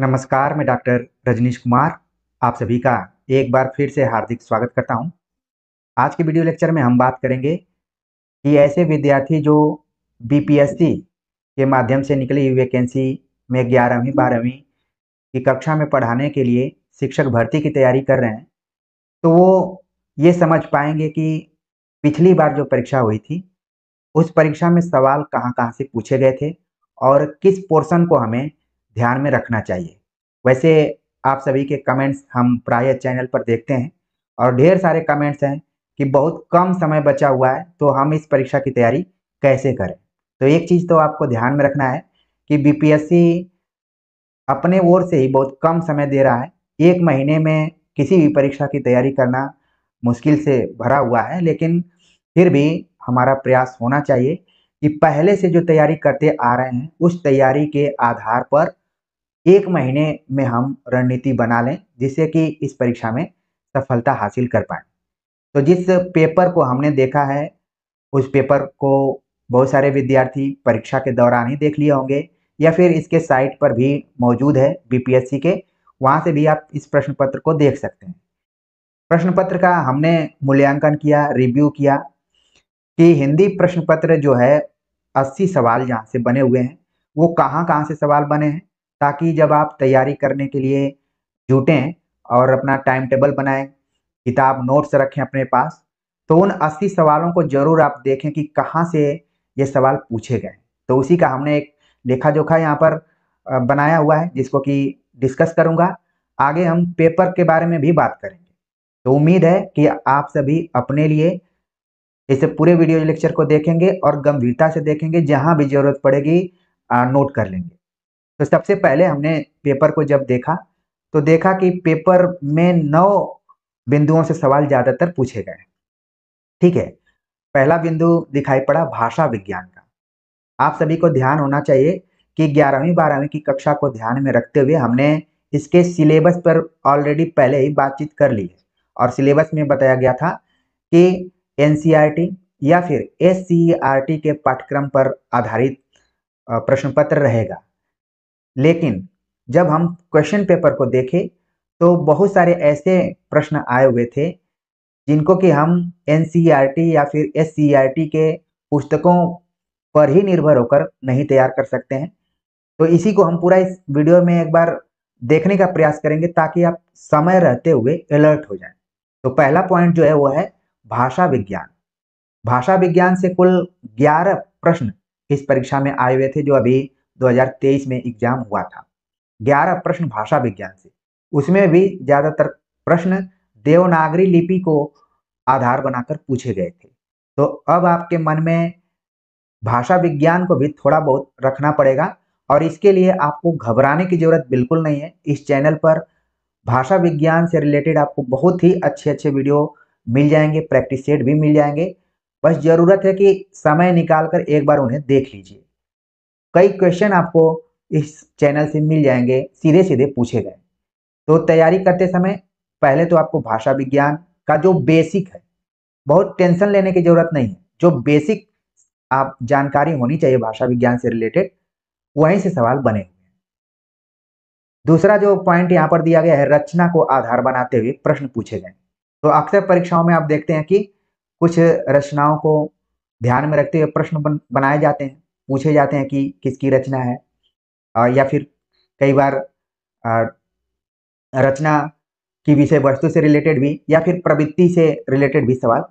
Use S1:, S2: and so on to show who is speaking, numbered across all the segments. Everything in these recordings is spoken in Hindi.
S1: नमस्कार मैं डॉक्टर रजनीश कुमार आप सभी का एक बार फिर से हार्दिक स्वागत करता हूं। आज के वीडियो लेक्चर में हम बात करेंगे कि ऐसे विद्यार्थी जो बीपीएससी के माध्यम से निकली हुई वैकेंसी में ग्यारहवीं बारहवीं की कक्षा में पढ़ाने के लिए शिक्षक भर्ती की तैयारी कर रहे हैं तो वो ये समझ पाएंगे कि पिछली बार जो परीक्षा हुई थी उस परीक्षा में सवाल कहाँ कहाँ से पूछे गए थे और किस पोर्शन को हमें ध्यान में रखना चाहिए वैसे आप सभी के कमेंट्स हम प्राय चैनल पर देखते हैं और ढेर सारे कमेंट्स हैं कि बहुत कम समय बचा हुआ है तो हम इस परीक्षा की तैयारी कैसे करें तो एक चीज़ तो आपको ध्यान में रखना है कि बीपीएससी अपने ओर से ही बहुत कम समय दे रहा है एक महीने में किसी भी परीक्षा की तैयारी करना मुश्किल से भरा हुआ है लेकिन फिर भी हमारा प्रयास होना चाहिए कि पहले से जो तैयारी करते आ रहे हैं उस तैयारी के आधार पर एक महीने में हम रणनीति बना लें जिससे कि इस परीक्षा में सफलता हासिल कर पाए तो जिस पेपर को हमने देखा है उस पेपर को बहुत सारे विद्यार्थी परीक्षा के दौरान ही देख लिए होंगे या फिर इसके साइट पर भी मौजूद है बीपीएससी के वहाँ से भी आप इस प्रश्न पत्र को देख सकते हैं प्रश्न पत्र का हमने मूल्यांकन किया रिव्यू किया कि हिंदी प्रश्न पत्र जो है अस्सी सवाल जहाँ से बने हुए हैं वो कहाँ कहाँ से सवाल बने हैं ताकि जब आप तैयारी करने के लिए जुटें और अपना टाइम टेबल बनाएं किताब नोट्स रखें अपने पास तो उन अस्सी सवालों को जरूर आप देखें कि कहाँ से ये सवाल पूछे गए तो उसी का हमने एक लेखा जोखा यहाँ पर बनाया हुआ है जिसको कि डिस्कस करूँगा आगे हम पेपर के बारे में भी बात करेंगे तो उम्मीद है कि आप सभी अपने लिए इस पूरे वीडियो लेक्चर को देखेंगे और गंभीरता से देखेंगे जहाँ भी ज़रूरत पड़ेगी नोट कर लेंगे तो सबसे पहले हमने पेपर को जब देखा तो देखा कि पेपर में नौ बिंदुओं से सवाल ज़्यादातर पूछे गए ठीक है पहला बिंदु दिखाई पड़ा भाषा विज्ञान का आप सभी को ध्यान होना चाहिए कि ग्यारहवीं बारहवीं की कक्षा को ध्यान में रखते हुए हमने इसके सिलेबस पर ऑलरेडी पहले ही बातचीत कर ली है और सिलेबस में बताया गया था कि एन या फिर एस के पाठ्यक्रम पर आधारित प्रश्न पत्र रहेगा लेकिन जब हम क्वेश्चन पेपर को देखें तो बहुत सारे ऐसे प्रश्न आए हुए थे जिनको कि हम एन e या फिर एस e के पुस्तकों पर ही निर्भर होकर नहीं तैयार कर सकते हैं तो इसी को हम पूरा इस वीडियो में एक बार देखने का प्रयास करेंगे ताकि आप समय रहते हुए अलर्ट हो जाए तो पहला पॉइंट जो है वो है भाषा विज्ञान भाषा विज्ञान से कुल ग्यारह प्रश्न इस परीक्षा में आए हुए थे जो अभी 2023 में एग्जाम हुआ था 11 प्रश्न भाषा विज्ञान से उसमें भी ज्यादातर प्रश्न देवनागरी लिपि को आधार बनाकर पूछे गए थे तो अब आपके मन में भाषा विज्ञान को भी थोड़ा बहुत रखना पड़ेगा और इसके लिए आपको घबराने की जरूरत बिल्कुल नहीं है इस चैनल पर भाषा विज्ञान से रिलेटेड आपको बहुत ही अच्छे अच्छे वीडियो मिल जाएंगे प्रैक्टिस सेट भी मिल जाएंगे बस ज़रूरत है कि समय निकाल कर एक बार उन्हें देख लीजिए कई क्वेश्चन आपको इस चैनल से मिल जाएंगे सीधे सीधे पूछे गए तो तैयारी करते समय पहले तो आपको भाषा विज्ञान का जो बेसिक है बहुत टेंशन लेने की जरूरत नहीं है जो बेसिक आप जानकारी होनी चाहिए भाषा विज्ञान से रिलेटेड वहीं से सवाल बने हुए दूसरा जो पॉइंट यहाँ पर दिया गया है रचना को आधार बनाते हुए प्रश्न पूछे गए तो अक्सर परीक्षाओं में आप देखते हैं कि कुछ रचनाओं को ध्यान में रखते हुए प्रश्न बन, बनाए जाते हैं पूछे जाते हैं कि किसकी रचना है आ, या फिर कई बार आ, रचना की विषय वस्तु से रिलेटेड भी या फिर प्रवृत्ति से रिलेटेड भी सवाल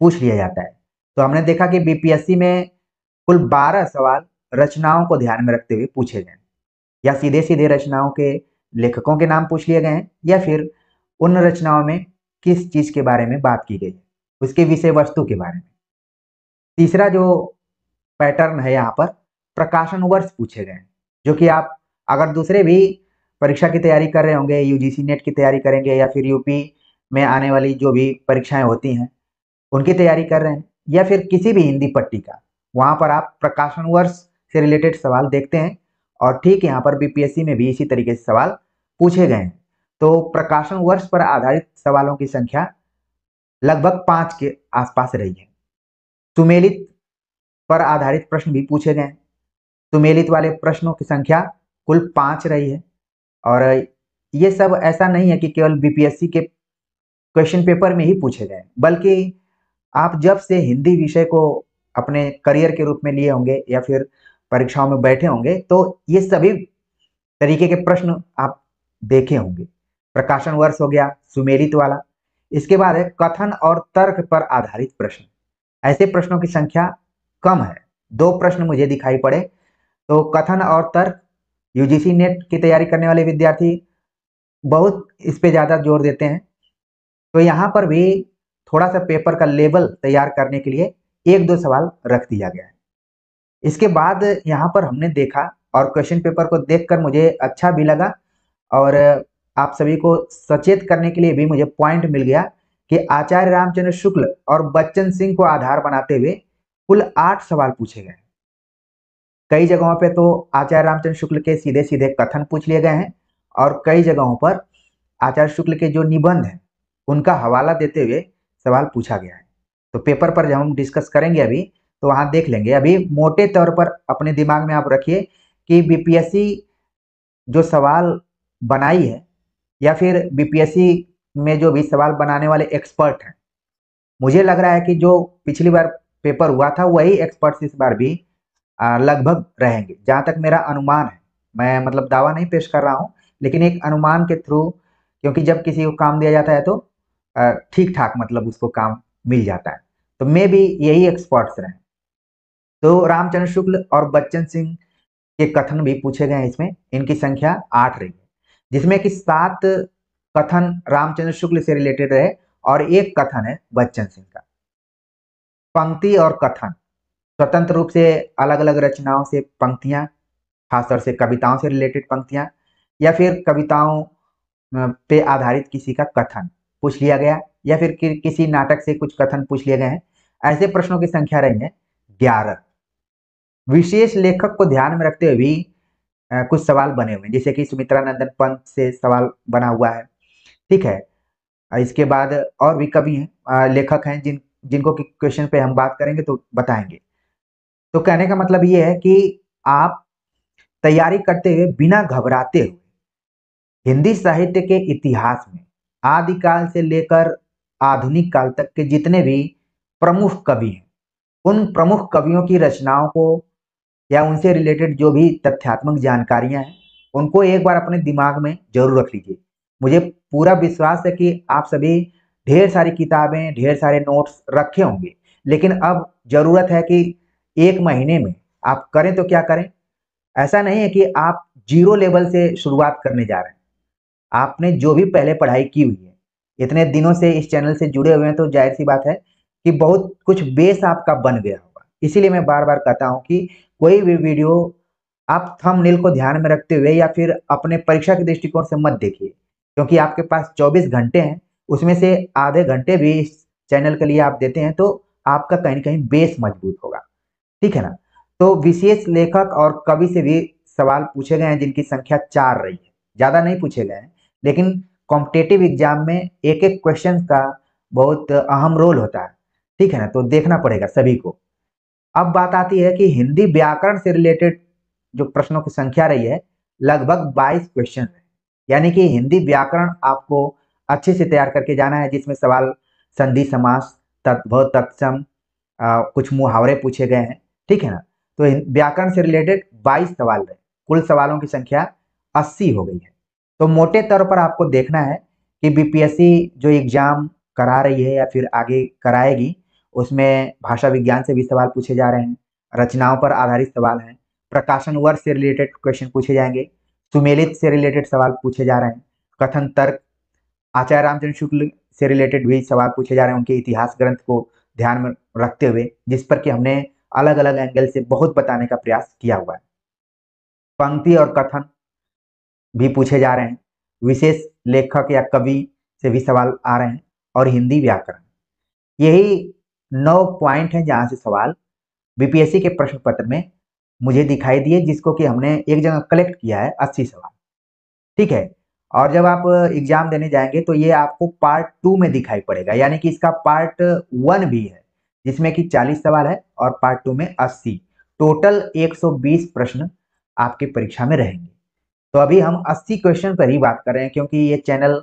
S1: पूछ लिया जाता है तो हमने देखा कि बीपीएससी में कुल 12 सवाल रचनाओं को ध्यान में रखते हुए पूछे गए या सीधे सीधे रचनाओं के लेखकों के नाम पूछ लिए गए हैं या फिर उन रचनाओं में किस चीज़ के बारे में बात की गई है उसके विषय वस्तु के बारे में तीसरा जो पैटर्न है यहाँ पर प्रकाशन वर्ष पूछे गए जो कि आप अगर दूसरे भी परीक्षा की तैयारी कर रहे होंगे यूजीसी नेट की तैयारी करेंगे या फिर यूपी में आने वाली जो भी परीक्षाएं होती हैं उनकी तैयारी कर रहे हैं या फिर किसी भी हिंदी पट्टी का वहाँ पर आप प्रकाशन वर्ष से रिलेटेड सवाल देखते हैं और ठीक यहाँ पर बीपीएससी में भी इसी तरीके से सवाल पूछे गए हैं तो प्रकाशन वर्ष पर आधारित सवालों की संख्या लगभग पाँच के आसपास रही है सुमेलित पर आधारित प्रश्न भी पूछे गए सुमेलित वाले प्रश्नों की संख्या कुल पाँच रही है और ये सब ऐसा नहीं है कि केवल बीपीएससी के क्वेश्चन पेपर में ही पूछे गए बल्कि आप जब से हिंदी विषय को अपने करियर के रूप में लिए होंगे या फिर परीक्षाओं में बैठे होंगे तो ये सभी तरीके के प्रश्न आप देखे होंगे प्रकाशन वर्ष हो गया सुमेलित वाला इसके बाद है कथन और तर्क पर आधारित प्रश्न ऐसे प्रश्नों की संख्या कम है दो प्रश्न मुझे दिखाई पड़े तो कथन और तर्क यूजीसी नेट की तैयारी करने वाले विद्यार्थी बहुत इस पे ज़्यादा जोर देते हैं तो यहाँ पर भी थोड़ा सा पेपर का लेवल तैयार करने के लिए एक दो सवाल रख दिया गया है इसके बाद यहाँ पर हमने देखा और क्वेश्चन पेपर को देखकर मुझे अच्छा भी लगा और आप सभी को सचेत करने के लिए भी मुझे पॉइंट मिल गया कि आचार्य रामचंद्र शुक्ल और बच्चन सिंह को आधार बनाते हुए कुल आठ सवाल पूछे गए कई जगहों पे तो आचार्य रामचंद्र शुक्ल के सीधे सीधे कथन पूछ लिए गए हैं और कई जगहों पर आचार्य शुक्ल के जो निबंध हैं उनका हवाला देते हुए सवाल पूछा गया है तो पेपर पर जब हम डिस्कस करेंगे अभी तो वहां देख लेंगे अभी मोटे तौर पर अपने दिमाग में आप रखिए कि बीपीएससी जो सवाल बनाई है या फिर बीपीएससी में जो भी सवाल बनाने वाले एक्सपर्ट हैं मुझे लग रहा है कि जो पिछली बार पेपर हुआ था वही एक्सपर्ट्स इस बार भी लगभग रहेंगे जहाँ तक मेरा अनुमान है मैं मतलब दावा नहीं पेश कर रहा हूँ लेकिन एक अनुमान के थ्रू क्योंकि जब किसी को काम दिया जाता है तो ठीक ठाक मतलब उसको काम मिल जाता है तो मे भी यही एक्सपर्ट्स रहे तो रामचंद्र शुक्ल और बच्चन सिंह के कथन भी पूछे गए हैं इसमें इनकी संख्या आठ रही है जिसमें कि सात कथन रामचंद्र शुक्ल से रिलेटेड रहे और एक कथन है बच्चन सिंह का पंक्ति और कथन स्वतंत्र रूप से अलग अलग रचनाओं से पंक्तियां खासतौर से कविताओं से रिलेटेड पंक्तियां या फिर कविताओं पे आधारित किसी का कथन पूछ लिया गया या फिर कि, किसी नाटक से कुछ कथन पूछ लिए गए हैं ऐसे प्रश्नों की संख्या रही है ग्यारह विशेष लेखक को ध्यान में रखते हुए भी कुछ सवाल बने हुए हैं जैसे कि सुमित्रा नंदन पंत से सवाल बना हुआ है ठीक है इसके बाद और भी कवि हैं लेखक हैं जिन जिनको कि क्वेश्चन पे हम बात करेंगे तो बताएंगे तो कहने का मतलब ये है कि आप तैयारी करते हुए बिना घबराते हुए हिंदी साहित्य के इतिहास में आदिकाल से लेकर आधुनिक काल तक के जितने भी प्रमुख कवि हैं उन प्रमुख कवियों की रचनाओं को या उनसे रिलेटेड जो भी तथ्यात्मक जानकारियां हैं उनको एक बार अपने दिमाग में जरूर रख लीजिए मुझे पूरा विश्वास है कि आप सभी ढेर सारी किताबें ढेर सारे नोट्स रखे होंगे लेकिन अब ज़रूरत है कि एक महीने में आप करें तो क्या करें ऐसा नहीं है कि आप जीरो लेवल से शुरुआत करने जा रहे हैं आपने जो भी पहले पढ़ाई की हुई है इतने दिनों से इस चैनल से जुड़े हुए हैं तो जाहिर सी बात है कि बहुत कुछ बेस आपका बन गया होगा इसीलिए मैं बार बार कहता हूँ कि कोई भी वीडियो आप थंबनेल को ध्यान में रखते हुए या फिर अपने परीक्षा के दृष्टिकोण से मत देखिए क्योंकि आपके पास 24 घंटे हैं उसमें से आधे घंटे भी इस चैनल के लिए आप देते हैं तो आपका कहीं ना कहीं बेस मजबूत होगा ठीक है ना तो विशेष लेखक और कवि से भी सवाल पूछे गए हैं जिनकी संख्या चार रही है ज़्यादा नहीं पूछे गए हैं लेकिन कॉम्पिटेटिव एग्जाम में एक एक क्वेश्चन का बहुत अहम रोल होता है ठीक है ना तो देखना पड़ेगा सभी को अब बात आती है कि हिंदी व्याकरण से रिलेटेड जो प्रश्नों की संख्या रही है लगभग 22 क्वेश्चन है यानी कि हिंदी व्याकरण आपको अच्छे से तैयार करके जाना है जिसमें सवाल संधि समास तत्व तत्सम कुछ मुहावरे पूछे गए हैं ठीक है ना तो व्याकरण से रिलेटेड 22 सवाल रहे कुल सवालों की संख्या 80 हो गई है तो मोटे तौर पर आपको देखना है कि बीपीएससी जो एग्ज़ाम करा रही है या फिर आगे कराएगी उसमें भाषा विज्ञान से भी सवाल पूछे जा रहे हैं रचनाओं पर आधारित सवाल हैं प्रकाशन वर्ष से रिलेटेड क्वेश्चन पूछे जाएंगे सुमेलित से रिलेटेड सवाल पूछे जा रहे हैं कथन तर्क आचार्य रामचंद्र शुक्ल से रिलेटेड भी सवाल पूछे जा रहे हैं उनके इतिहास ग्रंथ को ध्यान में रखते हुए जिस पर कि हमने अलग अलग एंगल से बहुत बताने का प्रयास किया हुआ है पंक्ति और कथन भी पूछे जा रहे हैं विशेष लेखक या कवि से भी सवाल आ रहे हैं और हिंदी व्याकरण यही नौ पॉइंट है जहाँ से सवाल बीपीएससी के प्रश्न पत्र में मुझे दिखाई दिए जिसको कि हमने एक जगह कलेक्ट किया है अस्सी सवाल ठीक है और जब आप एग्जाम देने जाएंगे तो ये आपको पार्ट टू में दिखाई पड़ेगा यानी कि इसका पार्ट वन भी है जिसमें कि 40 सवाल है और पार्ट टू में 80 टोटल 120 प्रश्न आपके परीक्षा में रहेंगे तो अभी हम 80 क्वेश्चन पर ही बात कर रहे हैं क्योंकि ये चैनल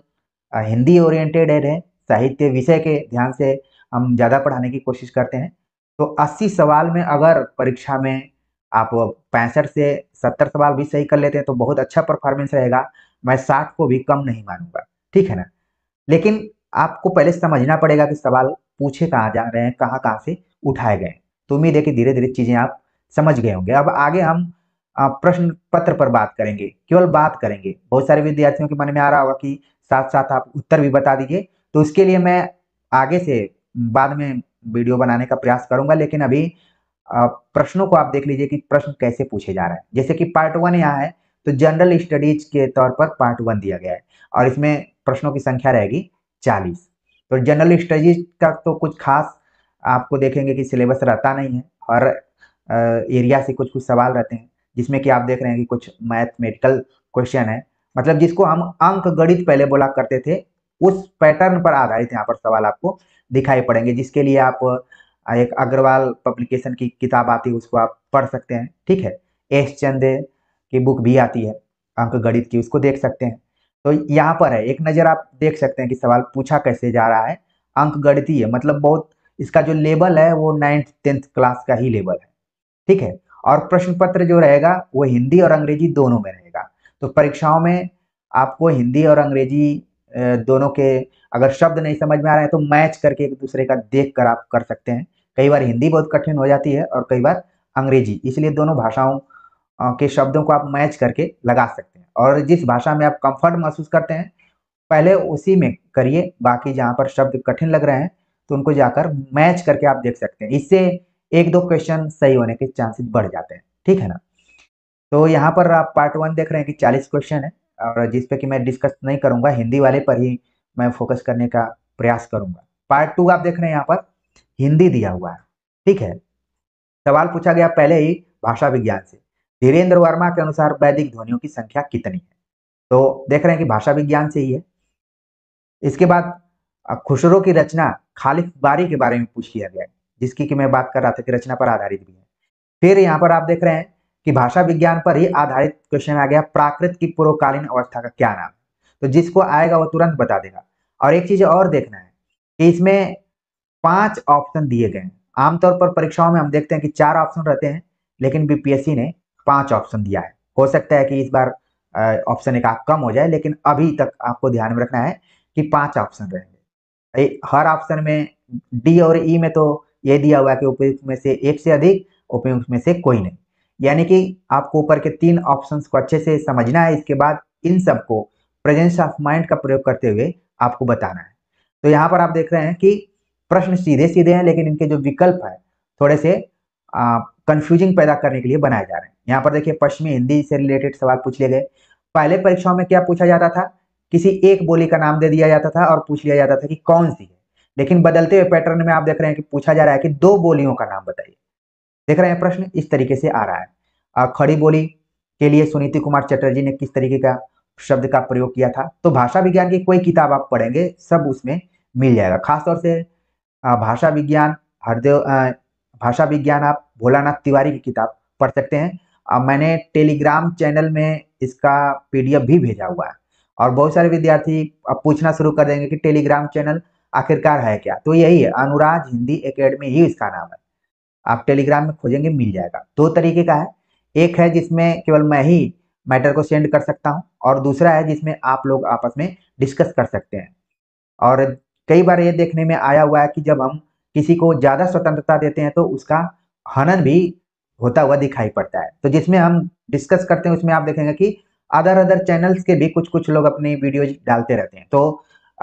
S1: हिंदी ओरिएंटेड है साहित्य विषय के ध्यान से हम ज़्यादा पढ़ाने की कोशिश करते हैं तो अस्सी सवाल में अगर परीक्षा में आप पैंसठ से सत्तर सवाल भी सही कर लेते हैं तो बहुत अच्छा परफॉर्मेंस रहेगा मैं साठ को भी कम नहीं मानूंगा ठीक है ना लेकिन आपको पहले समझना पड़ेगा कि सवाल पूछे कहाँ जा रहे हैं कहाँ कहाँ से उठाए गए तो उम्मीद है कि धीरे धीरे चीज़ें आप समझ गए होंगे अब आगे हम प्रश्न पत्र पर बात करेंगे केवल बात करेंगे बहुत सारे विद्यार्थियों के मन में आ रहा होगा कि साथ साथ आप उत्तर भी बता दीजिए तो उसके लिए मैं आगे से बाद में वीडियो बनाने का प्रयास करूंगा लेकिन अभी प्रश्नों को आप देख लीजिए कि प्रश्न कैसे पूछे जा रहे हैं जैसे कि पार्ट वन यहाँ है तो जनरल स्टडीज के तौर पर पार्ट वन दिया गया है और इसमें प्रश्नों की संख्या रहेगी चालीस तो जनरल स्टडीज का तो कुछ खास आपको देखेंगे कि सिलेबस रहता नहीं है हर एरिया से कुछ कुछ सवाल रहते हैं जिसमें कि आप देख रहे हैं कि कुछ मैथमेटिकल क्वेश्चन है मतलब जिसको हम अंक गणित पहले बोला करते थे उस पैटर्न पर आधारित यहाँ पर सवाल आपको दिखाई पड़ेंगे जिसके लिए आप एक अग्रवाल पब्लिकेशन की किताब आती है उसको आप पढ़ सकते हैं ठीक है एस चंदे की बुक भी आती है अंक गणित की उसको देख सकते हैं तो यहाँ पर है एक नज़र आप देख सकते हैं कि सवाल पूछा कैसे जा रहा है अंक गणितीय मतलब बहुत इसका जो लेवल है वो नाइन्थ टेंथ क्लास का ही लेवल है ठीक है और प्रश्न पत्र जो रहेगा वो हिंदी और अंग्रेजी दोनों में रहेगा तो परीक्षाओं में आपको हिंदी और अंग्रेजी दोनों के अगर शब्द नहीं समझ में आ रहे हैं तो मैच करके एक दूसरे का देख कर आप कर सकते हैं कई बार हिंदी बहुत कठिन हो जाती है और कई बार अंग्रेजी इसलिए दोनों भाषाओं के शब्दों को आप मैच करके लगा सकते हैं और जिस भाषा में आप कंफर्ट महसूस करते हैं पहले उसी में करिए बाकी जहाँ पर शब्द कठिन लग रहे हैं तो उनको जाकर मैच करके आप देख सकते हैं इससे एक दो क्वेश्चन सही होने के चांसेस बढ़ जाते हैं ठीक है ना तो यहाँ पर आप पार्ट वन देख रहे हैं कि चालीस क्वेश्चन है और जिस पे कि मैं डिस्कस नहीं करूँगा हिंदी वाले पर ही मैं फोकस करने का प्रयास करूँगा पार्ट टू आप देख रहे हैं यहाँ पर हिंदी दिया हुआ है ठीक है सवाल पूछा गया पहले ही भाषा विज्ञान से धीरेन्द्र वर्मा के अनुसार वैदिक ध्वनियों की संख्या कितनी है तो देख रहे हैं कि भाषा विज्ञान से ही है इसके बाद खुशरो की रचना खालिफ बारी के बारे में पूछ लिया गया है जिसकी कि मैं बात कर रहा था कि रचना पर आधारित भी है फिर यहाँ पर आप देख रहे हैं कि भाषा विज्ञान पर ही आधारित क्वेश्चन आ गया प्राकृत की पूर्वकालीन अवस्था का क्या नाम तो जिसको आएगा वो तुरंत बता देगा और एक चीज और देखना है कि इसमें पांच ऑप्शन दिए गए हैं आमतौर पर परीक्षाओं में हम देखते हैं कि चार ऑप्शन रहते हैं लेकिन बीपीएससी ने पांच ऑप्शन दिया है हो सकता है कि इस बार ऑप्शन एक कम हो जाए लेकिन अभी तक आपको ध्यान में रखना है कि पांच ऑप्शन रहेंगे हर ऑप्शन में डी और ई e में तो ये दिया हुआ है कि उपयुक्त में से एक से अधिक उपयुक्त में से कोई नहीं यानी कि आपको ऊपर के तीन ऑप्शन को अच्छे से समझना है इसके बाद इन सबको प्रेजेंस ऑफ माइंड का प्रयोग करते हुए आपको बताना है तो यहाँ पर आप देख रहे हैं कि प्रश्न सीधे सीधे हैं लेकिन इनके जो विकल्प है थोड़े से कंफ्यूजिंग पैदा करने के लिए बनाए जा रहे हैं यहाँ पर देखिए पश्चिमी हिंदी से रिलेटेड सवाल पूछ लिए गए पहले परीक्षाओं में क्या पूछा जाता था किसी एक बोली का नाम दे दिया जाता था और पूछ लिया जाता था कि कौन सी है लेकिन बदलते हुए पैटर्न में आप देख रहे हैं कि पूछा जा रहा है कि दो बोलियों का नाम बताइए देख रहे हैं प्रश्न इस तरीके से आ रहा है खड़ी बोली के लिए सुनीति कुमार चटर्जी ने किस तरीके का शब्द का प्रयोग किया था तो भाषा विज्ञान की कोई किताब आप पढ़ेंगे सब उसमें मिल जाएगा खासतौर से भाषा विज्ञान हरदेव भाषा विज्ञान आप भोलानाथ तिवारी की किताब पढ़ सकते हैं और मैंने टेलीग्राम चैनल में इसका पीडीएफ भी भेजा हुआ है और बहुत सारे विद्यार्थी अब पूछना शुरू कर देंगे कि टेलीग्राम चैनल आखिरकार है क्या तो यही है अनुराग हिंदी एकेडमी ही इसका नाम है आप टेलीग्राम में खोजेंगे मिल जाएगा दो तरीके का है एक है जिसमें केवल मैं ही मैटर को सेंड कर सकता हूँ और दूसरा है जिसमें आप लोग आपस में डिस्कस कर सकते हैं और कई बार ये देखने में आया हुआ है कि जब हम किसी को ज़्यादा स्वतंत्रता देते हैं तो उसका हनन भी होता हुआ दिखाई पड़ता है तो जिसमें हम डिस्कस करते हैं उसमें आप देखेंगे कि अदर अदर चैनल्स के भी कुछ कुछ लोग अपनी वीडियोज डालते रहते हैं तो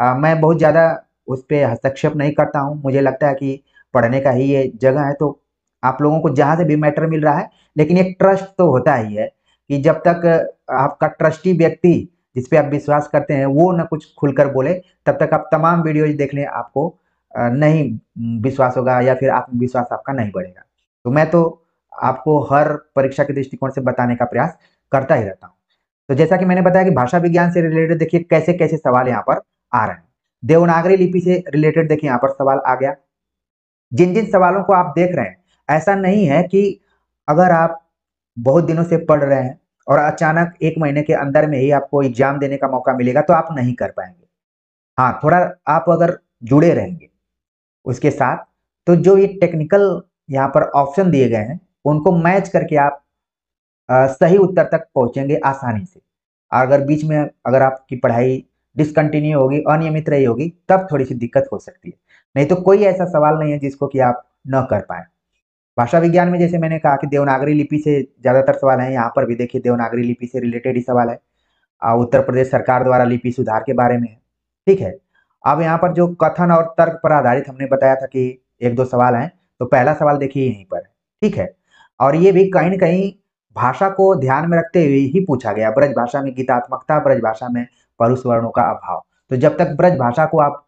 S1: आ, मैं बहुत ज़्यादा उस पर हस्तक्षेप नहीं करता हूँ मुझे लगता है कि पढ़ने का ही ये जगह है तो आप लोगों को जहाँ से भी मैटर मिल रहा है लेकिन एक ट्रस्ट तो होता ही है कि जब तक आपका ट्रस्टी व्यक्ति जिस आप विश्वास करते हैं वो ना कुछ खुलकर बोले तब तक आप तमाम वीडियोज देख लें आपको नहीं विश्वास होगा या फिर आत्मविश्वास आपका नहीं बढ़ेगा तो मैं तो आपको हर परीक्षा के दृष्टिकोण से बताने का प्रयास करता ही रहता हूँ तो जैसा कि मैंने बताया कि भाषा विज्ञान से रिलेटेड देखिए कैसे कैसे सवाल यहाँ पर आ रहे हैं देवनागरी लिपि से रिलेटेड देखिए यहाँ पर सवाल आ गया जिन जिन सवालों को आप देख रहे हैं ऐसा नहीं है कि अगर आप बहुत दिनों से पढ़ रहे हैं और अचानक एक महीने के अंदर में ही आपको एग्जाम देने का मौका मिलेगा तो आप नहीं कर पाएंगे हाँ थोड़ा आप अगर जुड़े रहेंगे उसके साथ तो जो ये टेक्निकल यहाँ पर ऑप्शन दिए गए हैं उनको मैच करके आप आ, सही उत्तर तक पहुँचेंगे आसानी से और अगर बीच में अगर आपकी पढ़ाई डिसकंटिन्यू होगी अनियमित रही होगी तब थोड़ी सी दिक्कत हो सकती है नहीं तो कोई ऐसा सवाल नहीं है जिसको कि आप न कर पाए भाषा विज्ञान में जैसे मैंने कहा कि देवनागरी लिपि से ज़्यादातर सवाल हैं यहाँ पर भी देखिए देवनागरी लिपि से रिलेटेड ही सवाल है और उत्तर प्रदेश सरकार द्वारा लिपि सुधार के बारे में है ठीक है अब यहाँ पर जो कथन और तर्क पर आधारित हमने बताया था कि एक दो सवाल हैं तो पहला सवाल देखिए यहीं पर ठीक है और ये भी कहीं ना कहीं भाषा को ध्यान में रखते हुए ही पूछा गया ब्रज भाषा में गीतात्मकता ब्रज भाषा में परुष वर्णों का अभाव तो जब तक ब्रज भाषा को आप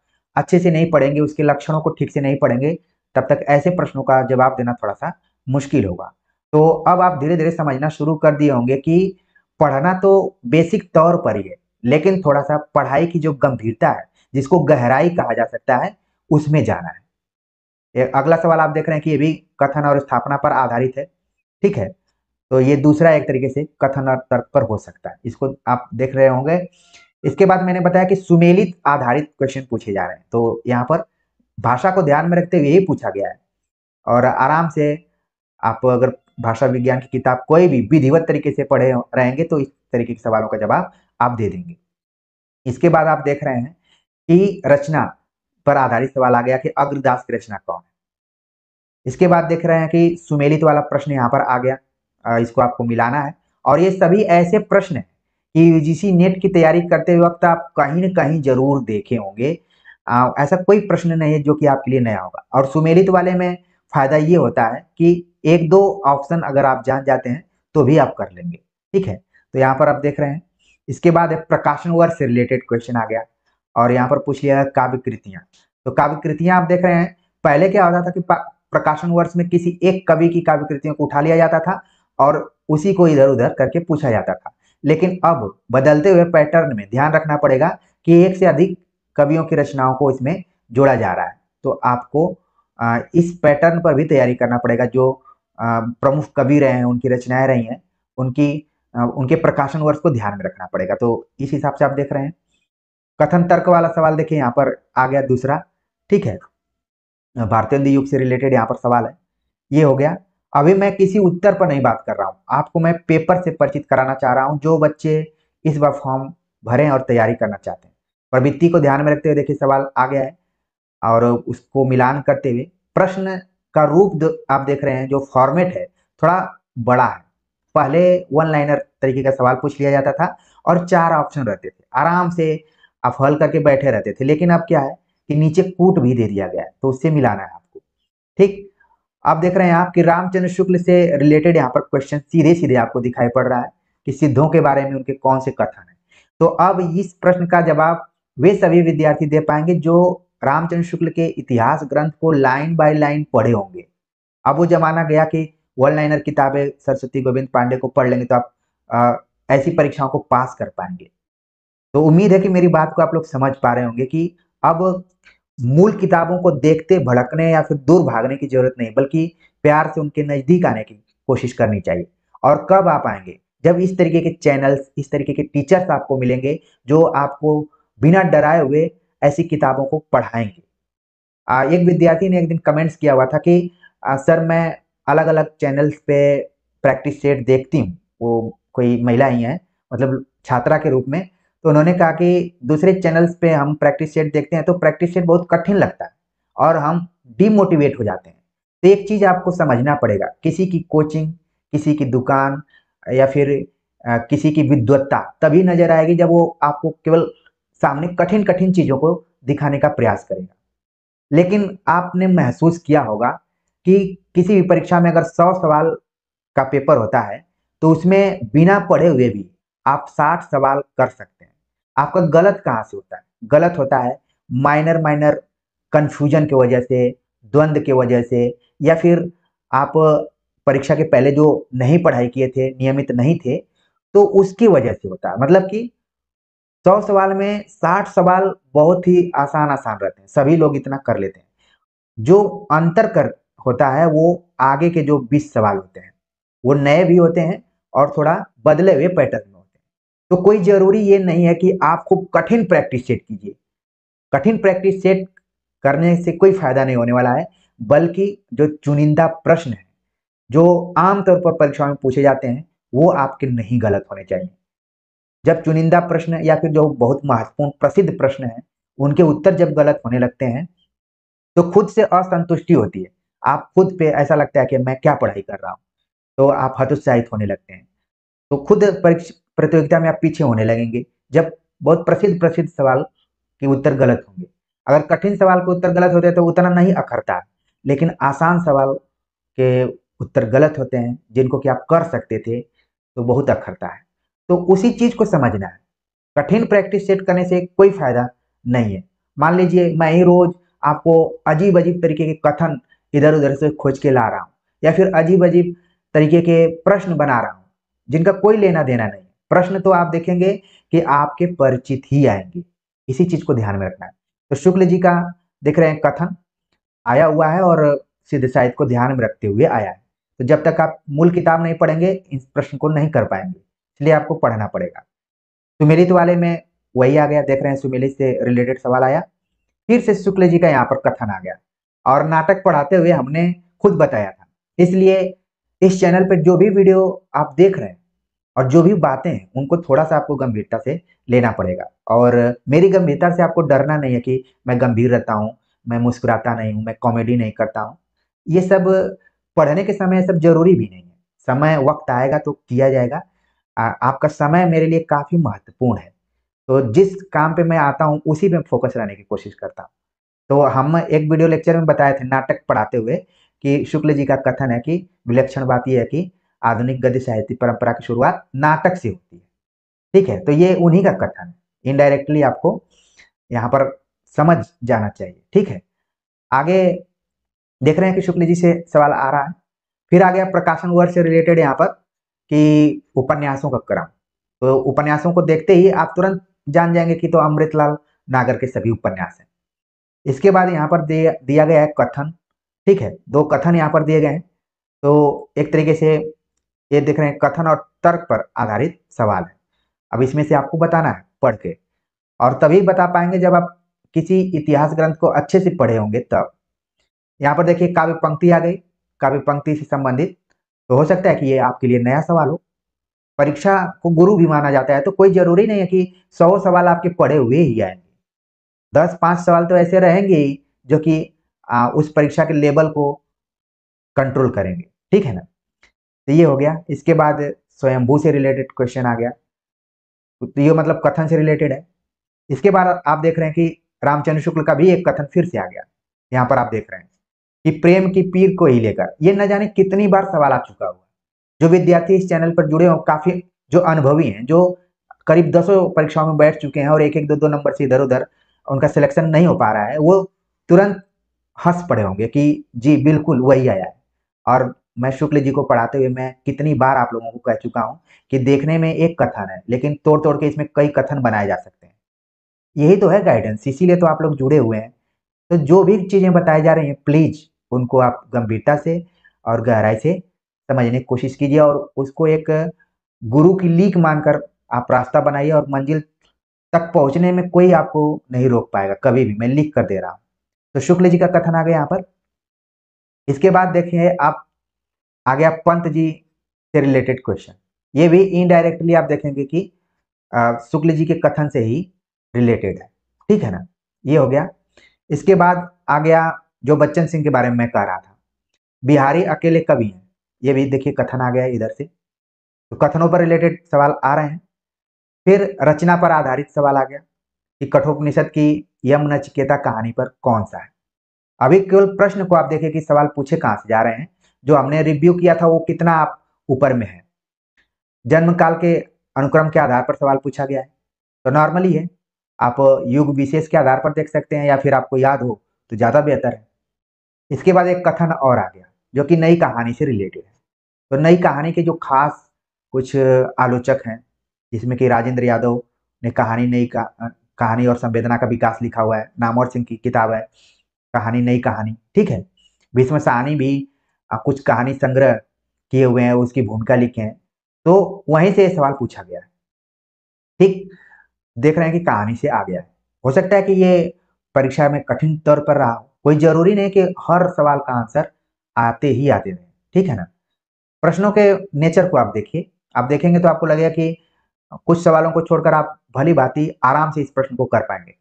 S1: अच्छे से नहीं पढ़ेंगे उसके लक्षणों को ठीक से नहीं पढ़ेंगे तब तक ऐसे प्रश्नों का जवाब देना थोड़ा सा मुश्किल होगा तो अब आप धीरे धीरे समझना शुरू कर दिए होंगे कि पढ़ना तो बेसिक तौर पर ही है लेकिन थोड़ा सा पढ़ाई की जो गंभीरता है जिसको गहराई कहा जा सकता है उसमें जाना है अगला सवाल आप देख रहे हैं कि ये भी कथन और स्थापना पर आधारित है ठीक है तो ये दूसरा एक तरीके से कथन और तर्क पर हो सकता है इसको आप देख रहे होंगे इसके बाद मैंने बताया कि सुमेलित आधारित क्वेश्चन पूछे जा रहे हैं तो यहाँ पर भाषा को ध्यान में रखते हुए यही पूछा गया है और आराम से आप अगर भाषा विज्ञान की किताब कोई भी विधिवत तरीके से पढ़े रहेंगे तो इस तरीके के सवालों का जवाब आप दे देंगे इसके बाद आप देख रहे हैं कि रचना पर आधारित सवाल आ गया कि अग्रदास की रचना कौन है इसके बाद देख रहे हैं कि सुमेलित वाला प्रश्न यहाँ पर आ गया इसको आपको मिलाना है और ये सभी ऐसे प्रश्न है कि यूजीसी नेट की तैयारी करते वक्त आप कहीं ना कहीं जरूर देखे होंगे ऐसा कोई प्रश्न नहीं है जो कि आपके लिए नया होगा और सुमेलित वाले में फायदा ये होता है कि एक दो ऑप्शन अगर आप जान जाते हैं तो भी आप कर लेंगे ठीक है तो यहाँ पर आप देख रहे हैं इसके बाद प्रकाशन वर्ष से रिलेटेड क्वेश्चन आ गया और यहाँ पर पूछ लिया काव्य कृतियाँ तो काव्य कृतियाँ आप देख रहे हैं पहले क्या होता था कि प्रकाशन वर्ष में किसी एक कवि की काव्य कृतियों को उठा लिया जाता था और उसी को इधर उधर करके पूछा जाता था लेकिन अब बदलते हुए पैटर्न में ध्यान रखना पड़ेगा कि एक से अधिक कवियों की रचनाओं को इसमें जोड़ा जा रहा है तो आपको इस पैटर्न पर भी तैयारी करना पड़ेगा जो प्रमुख कवि रहे हैं उनकी रचनाएं रही हैं उनकी उनके प्रकाशन वर्ष को ध्यान में रखना पड़ेगा तो इस हिसाब से आप देख रहे हैं कथन तर्क वाला सवाल देखिए यहाँ पर आ गया दूसरा ठीक है भारतीय युग से रिलेटेड यहाँ पर सवाल है ये हो गया अभी मैं किसी उत्तर पर नहीं बात कर रहा हूँ आपको मैं पेपर से परिचित कराना चाह रहा हूँ जो बच्चे इस बार फॉर्म भरें और तैयारी करना चाहते हैं प्रवृत्ति को ध्यान में रखते हुए देखिए सवाल आ गया है और उसको मिलान करते हुए प्रश्न का रूप आप देख रहे हैं जो फॉर्मेट है थोड़ा बड़ा है पहले वन लाइनर तरीके का सवाल पूछ लिया जाता था और चार ऑप्शन रहते थे आराम से आप हल करके बैठे रहते थे लेकिन अब क्या है कि नीचे कूट भी दे दिया गया है तो उससे मिलाना है आपको ठीक आप देख रहे हैं आप कि रामचंद्र शुक्ल से रिलेटेड यहाँ पर क्वेश्चन सीधे सीधे आपको दिखाई पड़ रहा है कि सिद्धों के बारे में उनके कौन से कथन है तो अब इस प्रश्न का जवाब वे सभी विद्यार्थी दे पाएंगे जो रामचंद्र शुक्ल के इतिहास ग्रंथ को लाइन बाय लाइन पढ़े होंगे अब वो जमाना गया कि वन लाइनर किताबें सरस्वती गोविंद पांडे को पढ़ लेंगे तो आप आ, ऐसी परीक्षाओं को पास कर पाएंगे तो उम्मीद है कि मेरी बात को आप लोग समझ पा रहे होंगे कि अब मूल किताबों को देखते भड़कने या फिर दूर भागने की जरूरत नहीं बल्कि प्यार से उनके नज़दीक आने की कोशिश करनी चाहिए और कब आप आएंगे जब इस तरीके के चैनल्स इस तरीके के टीचर्स आपको मिलेंगे जो आपको बिना डराए हुए ऐसी किताबों को पढ़ाएंगे आ, एक विद्यार्थी ने एक दिन कमेंट्स किया हुआ था कि आ, सर मैं अलग अलग चैनल्स पे प्रैक्टिस सेट देखती हूँ वो कोई महिला ही है मतलब छात्रा के रूप में तो उन्होंने कहा कि दूसरे चैनल्स पे हम प्रैक्टिस सेट देखते हैं तो प्रैक्टिस सेट बहुत कठिन लगता है और हम डिमोटिवेट हो जाते हैं तो एक चीज़ आपको समझना पड़ेगा किसी की कोचिंग किसी की दुकान या फिर किसी की विद्वत्ता तभी नजर आएगी जब वो आपको केवल सामने कठिन कठिन चीज़ों को दिखाने का प्रयास करेगा लेकिन आपने महसूस किया होगा कि किसी भी परीक्षा में अगर सौ सवाल का पेपर होता है तो उसमें बिना पढ़े हुए भी आप साठ सवाल कर सकते आपका गलत कहाँ से होता है गलत होता है माइनर माइनर कन्फ्यूजन की वजह से द्वंद के वजह से या फिर आप परीक्षा के पहले जो नहीं पढ़ाई किए थे नियमित नहीं थे तो उसकी वजह से होता है मतलब कि सौ सवाल में साठ सवाल बहुत ही आसान आसान रहते हैं सभी लोग इतना कर लेते हैं जो अंतर कर होता है वो आगे के जो बीस सवाल होते हैं वो नए भी होते हैं और थोड़ा बदले हुए पैटर्न तो कोई जरूरी ये नहीं है कि आप खूब कठिन प्रैक्टिस सेट कीजिए कठिन प्रैक्टिस सेट करने से कोई फायदा नहीं होने वाला है बल्कि जो चुनिंदा प्रश्न है जो आमतौर पर परीक्षा में पूछे जाते हैं वो आपके नहीं गलत होने चाहिए जब चुनिंदा प्रश्न या फिर जो बहुत महत्वपूर्ण प्रसिद्ध प्रश्न है उनके उत्तर जब गलत होने लगते हैं तो खुद से असंतुष्टि होती है आप खुद पे ऐसा लगता है कि मैं क्या पढ़ाई कर रहा हूँ तो आप हतोत्साहित होने लगते हैं तो खुद प्रतियोगिता में आप पीछे होने लगेंगे जब बहुत प्रसिद्ध प्रसिद्ध सवाल के उत्तर गलत होंगे अगर कठिन सवाल के उत्तर गलत होते हैं तो उतना नहीं अखरता लेकिन आसान सवाल के उत्तर गलत होते हैं जिनको कि आप कर सकते थे तो बहुत अखरता है तो उसी चीज़ को समझना है कठिन प्रैक्टिस सेट करने से कोई फायदा नहीं है मान लीजिए मैं ही रोज आपको अजीब अजीब तरीके के कथन इधर उधर से खोज के ला रहा हूँ या फिर अजीब अजीब तरीके के प्रश्न बना रहा हूँ जिनका कोई लेना देना नहीं प्रश्न तो आप देखेंगे कि आपके परिचित ही आएंगे इसी चीज को ध्यान में रखना है तो शुक्ल जी का देख रहे हैं कथन आया हुआ है और सिद्ध साहित्य को ध्यान में रखते हुए आया है तो जब तक आप मूल किताब नहीं पढ़ेंगे इस प्रश्न को नहीं कर पाएंगे इसलिए आपको पढ़ना पड़ेगा सुमेलित वाले में वही आ गया देख रहे हैं सुमेलित से रिलेटेड सवाल आया फिर से शुक्ल जी का यहाँ पर कथन आ गया और नाटक पढ़ाते हुए हमने खुद बताया था इसलिए इस चैनल पर जो भी वीडियो आप देख रहे हैं और जो भी बातें हैं उनको थोड़ा सा आपको गंभीरता से लेना पड़ेगा और मेरी गंभीरता से आपको डरना नहीं है कि मैं गंभीर रहता हूँ मैं मुस्कुराता नहीं हूँ मैं कॉमेडी नहीं करता हूँ ये सब पढ़ने के समय सब जरूरी भी नहीं है समय वक्त आएगा तो किया जाएगा आ, आपका समय मेरे लिए काफ़ी महत्वपूर्ण है तो जिस काम पे मैं आता हूँ उसी पे फोकस रहने की कोशिश करता हूँ तो हम एक वीडियो लेक्चर में बताए थे नाटक पढ़ाते हुए कि शुक्ल जी का कथन है कि विलक्षण बात यह है कि आधुनिक गद्य साहित्य परंपरा की शुरुआत नाटक से होती है ठीक है तो ये उन्हीं का कथन है इनडायरेक्टली आपको यहाँ पर समझ जाना चाहिए ठीक है आगे देख रहे हैं कि शुक्ल जी से सवाल आ रहा है फिर आ गया प्रकाशन वर्ष से रिलेटेड यहाँ पर कि उपन्यासों का क्रम तो उपन्यासों को देखते ही आप तुरंत जान जाएंगे कि तो अमृतलाल नागर के सभी उपन्यास हैं इसके बाद यहाँ पर दिया, दिया गया है कथन ठीक है दो कथन यहाँ पर दिए गए हैं तो एक तरीके से ये देख रहे हैं कथन और तर्क पर आधारित सवाल है अब इसमें से आपको बताना है पढ़ के और तभी बता पाएंगे जब आप किसी इतिहास ग्रंथ को अच्छे से पढ़े होंगे तब यहाँ पर देखिए काव्य पंक्ति आ गई काव्य पंक्ति से संबंधित तो हो सकता है कि ये आपके लिए नया सवाल हो परीक्षा को गुरु भी माना जाता है तो कोई जरूरी नहीं है कि सौ सवाल आपके पढ़े हुए ही आएंगे दस पांच सवाल तो ऐसे रहेंगे ही जो कि उस परीक्षा के लेवल को कंट्रोल करेंगे ठीक है ना तो ये हो गया इसके बाद स्वयंभू से रिलेटेड क्वेश्चन आ गया तो ये मतलब कथन से रिलेटेड है इसके बाद आप देख रहे हैं कि रामचंद्र शुक्ल का भी एक कथन फिर से आ गया यहाँ पर आप देख रहे हैं कि प्रेम की पीर को ही लेकर ये न जाने कितनी बार सवाल आ चुका हुआ जो विद्यार्थी इस चैनल पर जुड़े हों काफी जो अनुभवी हैं जो करीब दसों परीक्षाओं में बैठ चुके हैं और एक एक दो दो नंबर से इधर उधर उनका सिलेक्शन नहीं हो पा रहा है वो तुरंत हंस पड़े होंगे कि जी बिल्कुल वही आया है और मैं शुक्ल जी को पढ़ाते हुए मैं कितनी बार आप लोगों को कह चुका हूँ कि देखने में एक कथन है लेकिन तोड़ तोड़ के इसमें कई कथन बनाए जा सकते हैं यही तो है गाइडेंस इसीलिए तो आप लोग जुड़े हुए हैं तो जो भी चीज़ें बताई जा रही हैं प्लीज़ उनको आप गंभीरता से और गहराई से समझने की कोशिश कीजिए और उसको एक गुरु की लीक मानकर आप रास्ता बनाइए और मंजिल तक पहुंचने में कोई आपको नहीं रोक पाएगा कभी भी मैं लिख कर दे रहा हूँ तो शुक्ल जी का कथन आ गया यहाँ पर इसके बाद देखिए आप आ गया पंत जी से रिलेटेड क्वेश्चन ये भी इनडायरेक्टली आप देखेंगे कि शुक्ल जी के कथन से ही रिलेटेड है ठीक है ना ये हो गया इसके बाद आ गया जो बच्चन सिंह के बारे में मैं कह रहा था बिहारी अकेले कवि हैं ये भी देखिए कथन आ गया इधर से तो कथनों पर रिलेटेड सवाल आ रहे हैं फिर रचना पर आधारित सवाल आ गया कि कठोपनिषद की यम नचिकेता कहानी पर कौन सा है अभी केवल प्रश्न को आप देखें कि सवाल पूछे कहाँ से जा रहे हैं जो हमने रिव्यू किया था वो कितना आप ऊपर में है जन्म काल के अनुक्रम के आधार पर सवाल पूछा गया है तो नॉर्मली है आप युग विशेष के आधार पर देख सकते हैं या फिर आपको याद हो तो ज़्यादा बेहतर है इसके बाद एक कथन और आ गया जो कि नई कहानी से रिलेटेड है तो नई कहानी के जो खास कुछ आलोचक हैं जिसमें कि राजेंद्र यादव ने कहानी नई का, कहानी और संवेदना का विकास लिखा हुआ है नामोर सिंह की किताब है कहानी नई कहानी ठीक है भीष्म सहानी भी कुछ कहानी संग्रह किए हुए हैं उसकी भूमिका लिखे हैं तो वहीं से सवाल पूछा गया है ठीक देख रहे हैं कि कहानी से आ गया है हो सकता है कि ये परीक्षा में कठिन तौर पर रहा कोई जरूरी नहीं कि हर सवाल का आंसर आते ही आते रहे ठीक है ना प्रश्नों के नेचर को आप देखिए आप देखेंगे तो आपको लगेगा कि कुछ सवालों को छोड़कर आप भली भांति आराम से इस प्रश्न को कर पाएंगे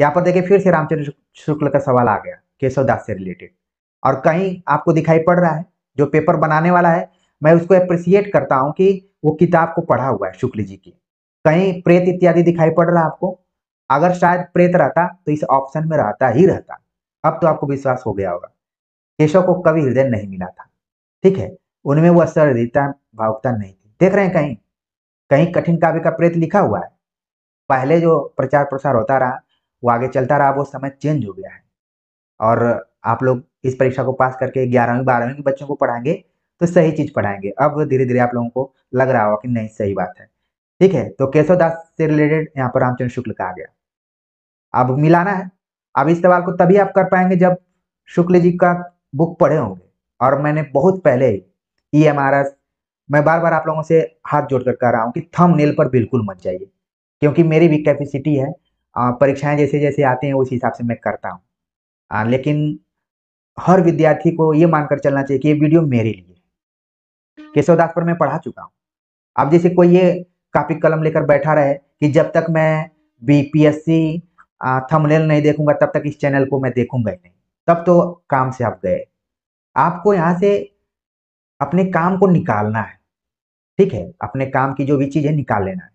S1: यहाँ पर देखिए फिर से रामचंद्र शुक्ल का सवाल आ गया केशव दास से रिलेटेड और कहीं आपको दिखाई पड़ रहा है जो पेपर बनाने वाला है मैं उसको अप्रिसिएट करता हूँ कि वो किताब को पढ़ा हुआ है शुक्ल जी की कहीं प्रेत इत्यादि दिखाई पड़ रहा है आपको अगर शायद प्रेत रहता तो इस ऑप्शन में रहता ही रहता अब तो आपको विश्वास हो गया होगा केशव को कभी हृदय नहीं मिला था ठीक है उनमें वह सहृदयता भावुकता नहीं थी देख रहे हैं कहीं कहीं कठिन काव्य का प्रेत लिखा हुआ है पहले जो प्रचार प्रसार होता रहा वो आगे चलता रहा वो समय चेंज हो गया है और आप लोग इस परीक्षा को पास करके ग्यारहवीं बारहवीं के बच्चों को पढ़ाएंगे तो सही चीज पढ़ाएंगे अब धीरे धीरे आप लोगों को लग रहा होगा कि नहीं सही बात है ठीक है तो केशव दास से रिलेटेड यहाँ पर रामचंद्र शुक्ल कहा गया अब मिलाना है अब इस सवाल को तभी आप कर पाएंगे जब शुक्ल जी का बुक पढ़े होंगे और मैंने बहुत पहले ई एम आर एस मैं बार बार आप लोगों से हाथ जोड़कर कह रहा हूँ कि थम नेल पर बिल्कुल मत जाइए क्योंकि मेरी भी कैपेसिटी है परीक्षाएं जैसे जैसे आती हैं उस हिसाब से मैं करता हूँ लेकिन हर विद्यार्थी को ये मानकर चलना चाहिए कि ये वीडियो मेरे लिए केशवदास पर मैं पढ़ा चुका हूँ अब जैसे कोई ये कापी कलम लेकर बैठा रहे कि जब तक मैं बीपीएससी थंबनेल नहीं देखूंगा तब तक इस चैनल को मैं देखूंगा ही नहीं तब तो काम से आप गए आपको यहाँ से अपने काम को निकालना है ठीक है अपने काम की जो भी चीज़ है निकाल लेना है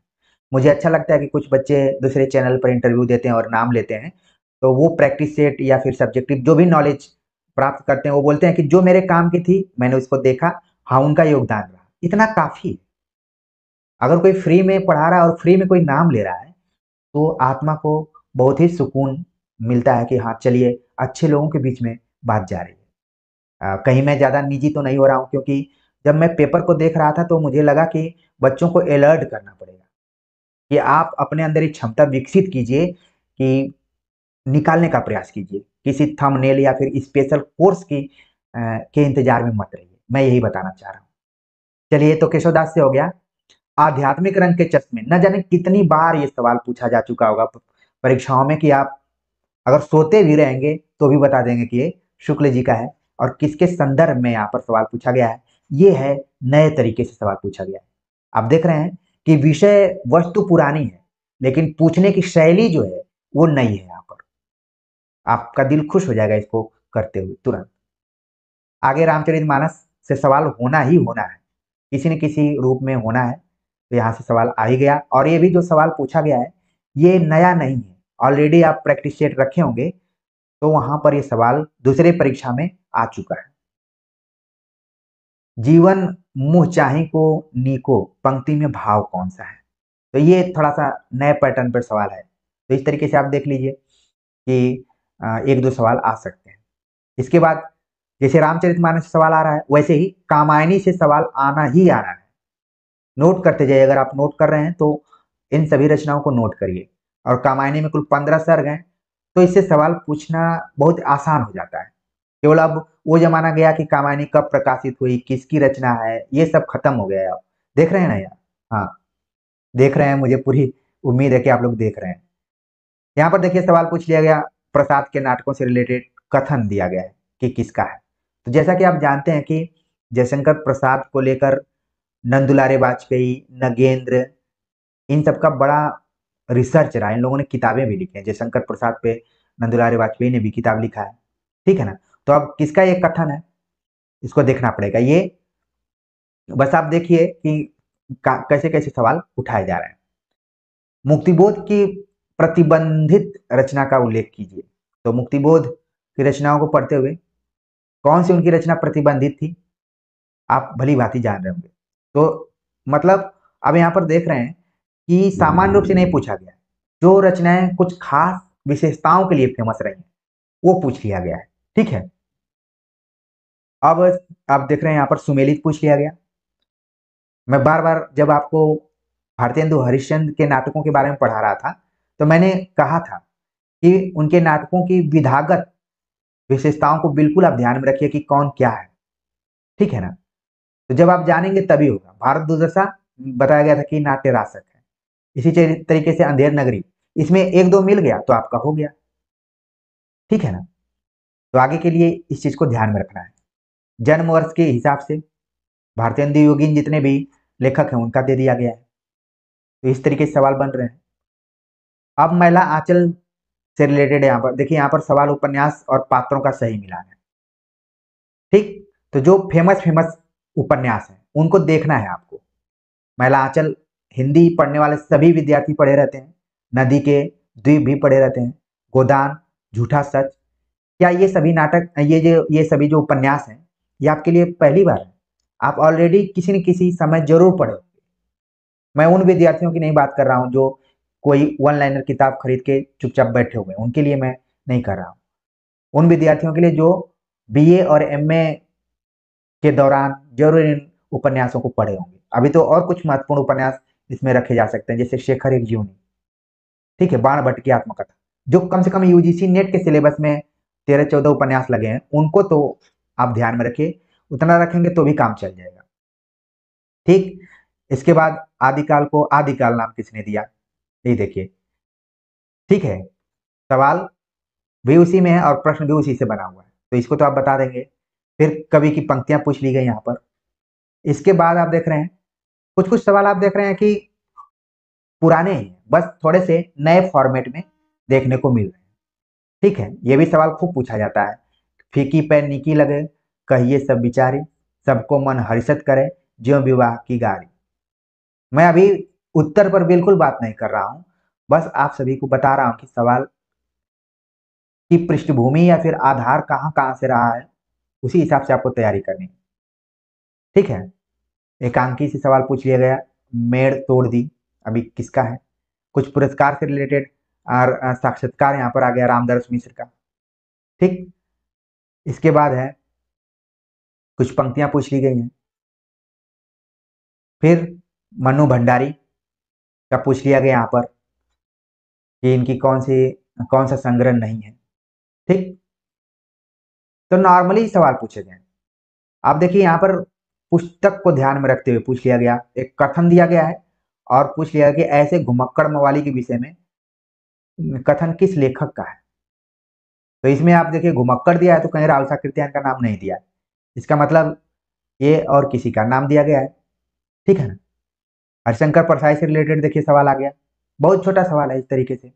S1: मुझे अच्छा लगता है कि कुछ बच्चे दूसरे चैनल पर इंटरव्यू देते हैं और नाम लेते हैं तो वो प्रैक्टिस सेट या फिर सब्जेक्टिव जो भी नॉलेज प्राप्त करते हैं वो बोलते हैं कि जो मेरे काम की थी मैंने उसको देखा हाँ उनका योगदान रहा इतना काफी है अगर कोई फ्री में पढ़ा रहा है और फ्री में कोई नाम ले रहा है तो आत्मा को बहुत ही सुकून मिलता है कि हाँ चलिए अच्छे लोगों के बीच में बात जा रही है आ, कहीं मैं ज़्यादा निजी तो नहीं हो रहा हूँ क्योंकि जब मैं पेपर को देख रहा था तो मुझे लगा कि बच्चों को अलर्ट करना पड़ेगा कि आप अपने अंदर ही क्षमता विकसित कीजिए कि निकालने का प्रयास कीजिए किसी थंबनेल या फिर स्पेशल कोर्स की आ, के इंतजार में मत रहिए मैं यही बताना चाह रहा हूँ चलिए तो केशवदास से हो गया आध्यात्मिक रंग के चश्मे न जाने कितनी बार ये सवाल पूछा जा चुका होगा परीक्षाओं में कि आप अगर सोते भी रहेंगे तो भी बता देंगे कि ये शुक्ल जी का है और किसके संदर्भ में यहाँ पर सवाल पूछा गया है ये है नए तरीके से सवाल पूछा गया है आप देख रहे हैं कि विषय वस्तु पुरानी है लेकिन पूछने की शैली जो है वो नई है आपका दिल खुश हो जाएगा इसको करते हुए तुरंत आगे रामचरित मानस से सवाल होना ही होना है किसी न किसी रूप में होना है तो यहाँ से सवाल आ ही गया और ये भी जो सवाल पूछा गया है ये नया नहीं है ऑलरेडी आप प्रैक्टिस सेट रखे होंगे तो वहां पर ये सवाल दूसरे परीक्षा में आ चुका है जीवन मुंह चाहे को नीको पंक्ति में भाव कौन सा है तो ये थोड़ा सा नए पैटर्न पर सवाल है तो इस तरीके से आप देख लीजिए कि एक दो सवाल आ सकते हैं इसके बाद जैसे रामचरित मानस से सवाल आ रहा है वैसे ही कामायनी से सवाल आना ही आ रहा है नोट करते जाइए अगर आप नोट कर रहे हैं तो इन सभी रचनाओं को नोट करिए और कामायनी में कुल पंद्रह सर्ग हैं तो इससे सवाल पूछना बहुत आसान हो जाता है केवल अब वो जमाना गया कि कामायनी कब प्रकाशित हुई किसकी रचना है ये सब खत्म हो गया है अब देख रहे हैं ना यार हाँ देख रहे हैं मुझे पूरी उम्मीद है कि आप लोग देख रहे हैं यहाँ पर देखिए सवाल पूछ लिया गया प्रसाद के नाटकों से रिलेटेड कथन दिया गया है कि किसका है तो जैसा कि आप जानते हैं कि जयशंकर प्रसाद को लेकर नंदुलारे वाजपेयी नगेंद्र इन सब का बड़ा रिसर्च रहा इन लोगों ने किताबें भी लिखी हैं जयशंकर प्रसाद पे नंदुलारे वाजपेयी ने भी किताब लिखा है ठीक है ना तो अब किसका ये कथन है इसको देखना पड़ेगा ये बस आप देखिए कि कैसे कैसे सवाल उठाए जा रहे हैं मुक्तिबोध की प्रतिबंधित रचना का उल्लेख कीजिए तो मुक्तिबोध की रचनाओं को पढ़ते हुए कौन सी उनकी रचना प्रतिबंधित थी आप भली भांति जान रहे होंगे तो मतलब अब यहाँ पर देख रहे हैं कि सामान्य रूप से नहीं पूछा गया जो रचनाएं कुछ खास विशेषताओं के लिए फेमस रही हैं वो पूछ लिया गया है ठीक है अब आप देख रहे हैं यहाँ पर सुमेलित पूछ लिया गया मैं बार बार जब आपको भारतेंदु हरिश्चंद्र के नाटकों के बारे में पढ़ा रहा था तो मैंने कहा था कि उनके नाटकों की विधागत विशेषताओं को बिल्कुल आप ध्यान में रखिए कि कौन क्या है ठीक है ना तो जब आप जानेंगे तभी होगा भारत दुर्दशा बताया गया था कि नाट्य राशक है इसी तरीके से अंधेर नगरी इसमें एक दो मिल गया तो आपका हो गया ठीक है ना तो आगे के लिए इस चीज को ध्यान में रखना है जन्म वर्ष के हिसाब से भारतेंदु योगीन जितने भी लेखक हैं उनका दे दिया गया है तो इस तरीके से सवाल बन रहे हैं अब महिला आंचल से रिलेटेड यहाँ पर देखिए यहाँ पर सवाल उपन्यास और पात्रों का सही मिलान है ठीक तो जो फेमस फेमस उपन्यास है उनको देखना है आपको महिला आंचल हिंदी पढ़ने वाले सभी विद्यार्थी पढ़े रहते हैं नदी के द्वीप भी पढ़े रहते हैं गोदान झूठा सच क्या ये सभी नाटक ये जो ये सभी जो उपन्यास हैं ये आपके लिए पहली बार है आप ऑलरेडी किसी न किसी समय जरूर पढ़े मैं उन विद्यार्थियों की नहीं बात कर रहा हूँ जो कोई वन लाइनर किताब खरीद के चुपचाप बैठे हुए उनके लिए मैं नहीं कर रहा हूँ उन विद्यार्थियों के लिए जो बी और एम के दौरान जरूर इन उपन्यासों को पढ़े होंगे अभी तो और कुछ महत्वपूर्ण उपन्यास इसमें रखे जा सकते हैं जैसे शेखर एक जीवनी ठीक है बाण भट्ट की आत्मकथा जो कम से कम यूजीसी नेट के सिलेबस में तेरह चौदह उपन्यास लगे हैं उनको तो आप ध्यान में रखिए उतना रखेंगे तो भी काम चल जाएगा ठीक इसके बाद आदिकाल को आदिकाल नाम किसने दिया ये देखिए ठीक है सवाल भी उसी में है और प्रश्न भी उसी से बना हुआ है तो इसको तो आप बता देंगे फिर कवि की पंक्तियां पूछ ली गई यहाँ पर इसके बाद आप देख रहे हैं कुछ कुछ सवाल आप देख रहे हैं कि पुराने हैं बस थोड़े से नए फॉर्मेट में देखने को मिल रहे हैं ठीक है ये भी सवाल खूब पूछा जाता है फीकी पैर निकी लगे कहिए सब बिचारी सबको मन हर्षित करे ज्यो विवाह की गाड़ी मैं अभी उत्तर पर बिल्कुल बात नहीं कर रहा हूं बस आप सभी को बता रहा हूं कि सवाल की पृष्ठभूमि या फिर आधार कहाँ कहां से रहा है उसी हिसाब से आपको तैयारी करनी है ठीक है एकांकी से सवाल पूछ लिया गया मेड़ तोड़ दी अभी किसका है कुछ पुरस्कार से रिलेटेड और साक्षात्कार यहाँ पर आ गया रामदास मिश्र का ठीक इसके बाद है कुछ पंक्तियां पूछ ली गई हैं फिर मनु भंडारी का पूछ लिया गया यहाँ पर कि इनकी कौन सी कौन सा संग्रह नहीं है ठीक तो नॉर्मली सवाल पूछे गए आप देखिए यहाँ पर पुस्तक को ध्यान में रखते हुए पूछ लिया गया एक कथन दिया गया है और पूछ लिया गया कि ऐसे घुमक्कड़ मवाली के विषय में कथन किस लेखक का है तो इसमें आप देखिए घुमक्कड़ दिया है तो कहीं रावसा कृत्यान का नाम नहीं दिया इसका मतलब ये और किसी का नाम दिया गया है ठीक है ना हरिशंकर प्रसाद से रिलेटेड देखिए सवाल आ गया बहुत छोटा सवाल है इस तरीके से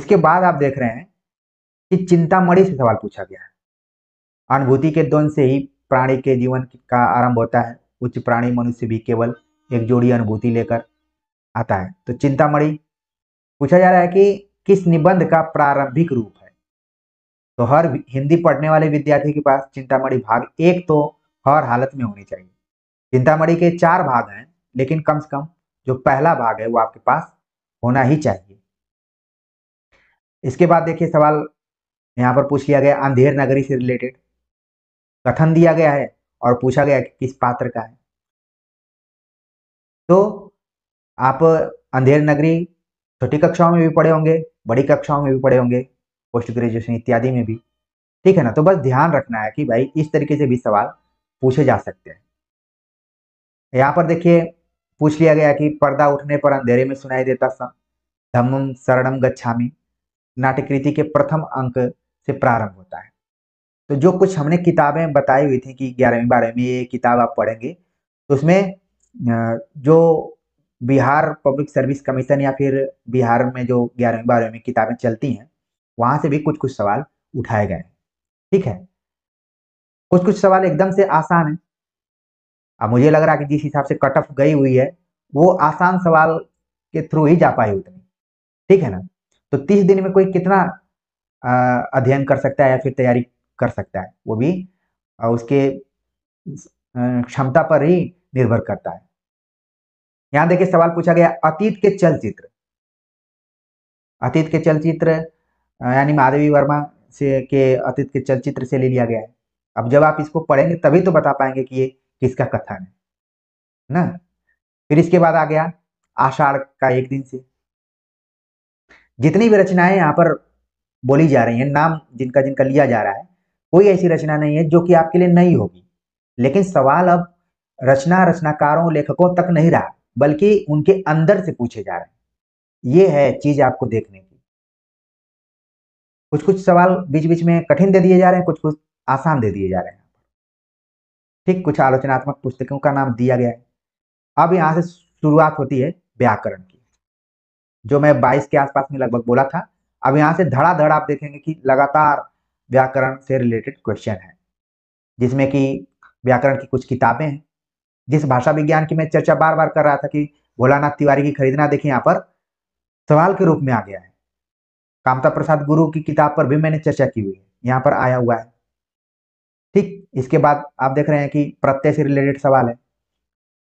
S1: इसके बाद आप देख रहे हैं कि चिंतामणि से सवाल पूछा गया है अनुभूति के द्वंद से ही प्राणी के जीवन का आरंभ होता है उच्च प्राणी मनुष्य भी केवल एक जोड़ी अनुभूति लेकर आता है तो चिंतामणि पूछा जा रहा है कि किस निबंध का प्रारंभिक रूप है तो हर हिंदी पढ़ने वाले विद्यार्थी के पास चिंतामणि भाग एक तो हर हालत में होनी चाहिए चिंतामणि के चार भाग हैं लेकिन कम से कम जो पहला भाग है वो आपके पास होना ही चाहिए इसके बाद देखिए सवाल यहाँ पर पूछ लिया गया अंधेर नगरी से रिलेटेड कथन दिया गया है और पूछा गया कि किस पात्र का है तो आप अंधेर नगरी छोटी कक्षाओं में भी पढ़े होंगे बड़ी कक्षाओं में भी पढ़े होंगे पोस्ट ग्रेजुएशन इत्यादि में भी ठीक है ना तो बस ध्यान रखना है कि भाई इस तरीके से भी सवाल पूछे जा सकते हैं यहाँ पर देखिए पूछ लिया गया कि पर्दा उठने पर अंधेरे में सुनाई देता सम धम्म शरणम गच्छामी नाट्यकृति के प्रथम अंक से प्रारंभ होता है तो जो कुछ हमने किताबें बताई हुई थी कि ग्यारहवीं बारहवीं ये किताब आप पढ़ेंगे तो उसमें जो बिहार पब्लिक सर्विस कमीशन या फिर बिहार में जो ग्यारहवीं बारहवीं किताबें चलती हैं वहां से भी कुछ कुछ सवाल उठाए गए ठीक है कुछ कुछ सवाल एकदम से आसान है अब मुझे लग रहा है कि जिस हिसाब से कट ऑफ गई हुई है वो आसान सवाल के थ्रू ही जा पाई उतनी ठीक है ना तो तीस दिन में कोई कितना अध्ययन कर सकता है या फिर तैयारी कर सकता है वो भी उसके क्षमता पर ही निर्भर करता है यहां देखिए सवाल पूछा गया अतीत के चलचित्र अतीत के चलचित्र यानी माधवी वर्मा से के अतीत के चलचित्र से ले लिया गया है अब जब आप इसको पढ़ेंगे तभी तो बता पाएंगे कि ये किसका कथन है ना फिर इसके बाद आ गया आषाढ़ का एक दिन से जितनी भी रचनाएं यहाँ पर बोली जा रही हैं नाम जिनका जिनका लिया जा रहा है कोई ऐसी रचना नहीं है जो कि आपके लिए नई होगी लेकिन सवाल अब रचना रचनाकारों लेखकों तक नहीं रहा बल्कि उनके अंदर से पूछे जा रहे हैं ये है चीज आपको देखने की कुछ कुछ सवाल बीच बीच में कठिन दे दिए जा रहे हैं कुछ कुछ आसान दे दिए जा रहे हैं ठीक कुछ आलोचनात्मक पुस्तकों का नाम दिया गया है अब यहाँ से शुरुआत होती है व्याकरण की जो मैं 22 के आसपास में लगभग बोला था अब यहाँ से धड़ाधड़ आप देखेंगे कि लगातार व्याकरण से रिलेटेड क्वेश्चन है जिसमें कि व्याकरण की कुछ किताबें हैं जिस भाषा विज्ञान की मैं चर्चा बार बार कर रहा था कि भोलानाथ तिवारी की खरीदना देखिए यहाँ पर सवाल के रूप में आ गया है कामता प्रसाद गुरु की किताब पर भी मैंने चर्चा की हुई है यहाँ पर आया हुआ है ठीक इसके बाद आप देख रहे हैं कि प्रत्यय से रिलेटेड सवाल है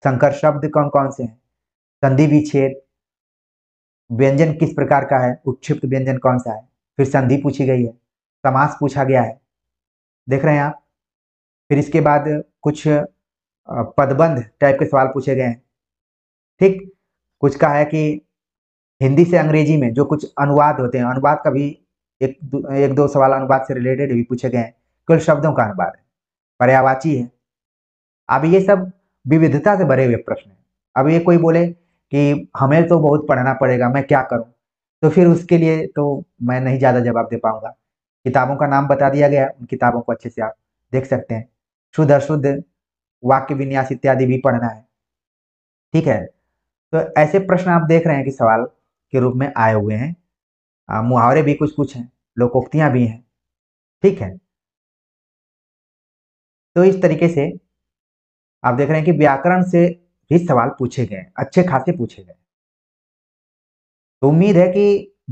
S1: संकर शब्द कौन कौन से हैं संधि विच्छेद व्यंजन किस प्रकार का है उपक्षिप्त व्यंजन कौन सा है फिर संधि पूछी गई है समास पूछा गया है देख रहे हैं आप फिर इसके बाद कुछ पदबंध टाइप के सवाल पूछे गए हैं ठीक कुछ कहा है कि हिंदी से अंग्रेजी में जो कुछ अनुवाद होते हैं अनुवाद का भी एक दो, एक दो सवाल अनुवाद से रिलेटेड भी पूछे गए हैं कुल शब्दों का अनुवाद है पर्यावाची है अब ये सब विविधता से भरे हुए प्रश्न है अब ये कोई बोले कि हमें तो बहुत पढ़ना पड़ेगा मैं क्या करूं तो फिर उसके लिए तो मैं नहीं ज़्यादा जवाब दे पाऊंगा किताबों का नाम बता दिया गया उन किताबों को अच्छे से आप देख सकते हैं शुद्ध अशुद्ध वाक्य विन्यास इत्यादि भी पढ़ना है ठीक है तो ऐसे प्रश्न आप देख रहे हैं कि सवाल के रूप में आए हुए हैं मुहावरे भी कुछ कुछ हैं लोकोक्तियां भी हैं ठीक है तो इस तरीके से आप देख रहे हैं कि व्याकरण से भी सवाल पूछे गए अच्छे खासे पूछे गए तो उम्मीद है कि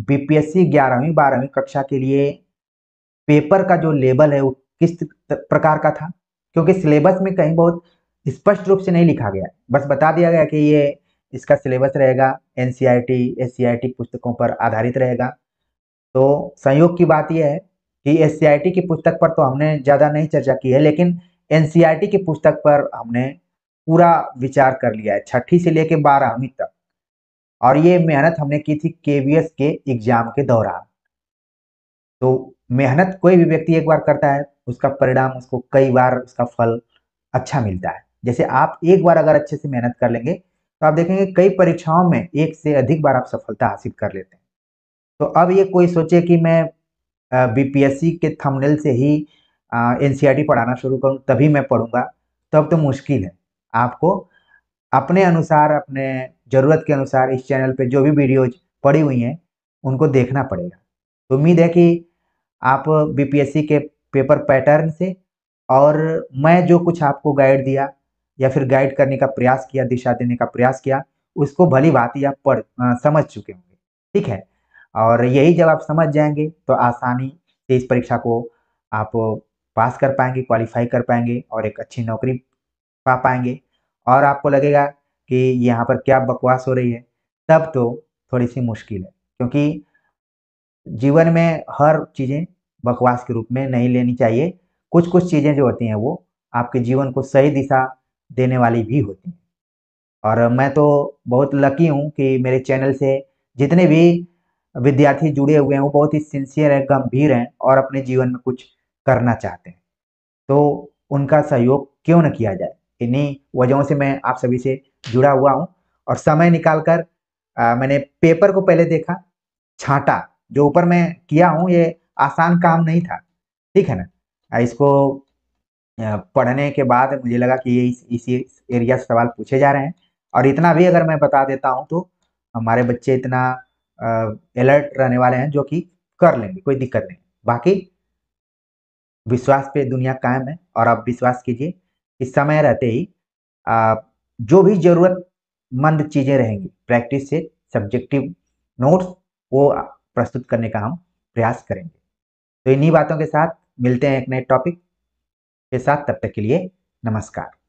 S1: बीपीएससी ग्यारहवीं बारहवीं कक्षा के लिए पेपर का जो लेबल है वो किस प्रकार का था क्योंकि सिलेबस में कहीं बहुत स्पष्ट रूप से नहीं लिखा गया बस बता दिया गया कि ये इसका सिलेबस रहेगा एन सी आई पुस्तकों पर आधारित रहेगा तो संयोग की बात यह है कि एस e की पुस्तक पर तो हमने ज़्यादा नहीं चर्चा की है लेकिन एनसीईआरटी की पुस्तक पर हमने पूरा विचार कर लिया है छठी से लेकर बारहवीं तक और ये मेहनत हमने की थी केवीएस के एग्जाम के दौरान तो मेहनत कोई भी व्यक्ति एक बार करता है उसका परिणाम उसको कई बार उसका फल अच्छा मिलता है जैसे आप एक बार अगर अच्छे से मेहनत कर लेंगे तो आप देखेंगे कई परीक्षाओं में एक से अधिक बार आप सफलता हासिल कर लेते हैं तो अब ये कोई सोचे कि मैं बीपीएससी के थंबनेल से ही एन e पढ़ाना शुरू करूँ तभी मैं पढ़ूंगा तब तो, तो मुश्किल है आपको अपने अनुसार अपने ज़रूरत के अनुसार इस चैनल पे जो भी वीडियोज पड़ी हुई हैं उनको देखना पड़ेगा तो उम्मीद है कि आप बीपीएससी के पेपर पैटर्न से और मैं जो कुछ आपको गाइड दिया या फिर गाइड करने का प्रयास किया दिशा देने का प्रयास किया उसको भली भांति आप पढ़ आ, समझ चुके होंगे ठीक है और यही जब आप समझ जाएंगे तो आसानी से इस परीक्षा को आप पास कर पाएंगे क्वालिफाई कर पाएंगे और एक अच्छी नौकरी पा पाएंगे और आपको लगेगा कि यहाँ पर क्या बकवास हो रही है तब तो थोड़ी सी मुश्किल है क्योंकि जीवन में हर चीज़ें बकवास के रूप में नहीं लेनी चाहिए कुछ कुछ चीज़ें जो होती हैं वो आपके जीवन को सही दिशा देने वाली भी होती हैं और मैं तो बहुत लकी हूँ कि मेरे चैनल से जितने भी विद्यार्थी जुड़े हुए हैं वो बहुत ही सिंसियर हैं गंभीर हैं और अपने जीवन में कुछ करना चाहते हैं तो उनका सहयोग क्यों न किया जाए इन्हीं वजहों से मैं आप सभी से जुड़ा हुआ हूँ और समय निकाल कर मैंने पेपर को पहले देखा छाटा जो ऊपर मैं किया हूँ ये आसान काम नहीं था ठीक है ना इसको पढ़ने के बाद मुझे लगा कि ये इस, इसी एरिया से सवाल पूछे जा रहे हैं और इतना भी अगर मैं बता देता हूँ तो हमारे बच्चे इतना अलर्ट रहने वाले हैं जो कि कर लेंगे कोई दिक्कत नहीं बाकी विश्वास पे दुनिया कायम है और आप विश्वास कीजिए कि समय रहते ही आ, जो भी ज़रूरतमंद चीज़ें रहेंगी प्रैक्टिस से सब्जेक्टिव नोट्स वो प्रस्तुत करने का हम प्रयास करेंगे तो इन्हीं बातों के साथ मिलते हैं एक नए टॉपिक के साथ तब तक के लिए नमस्कार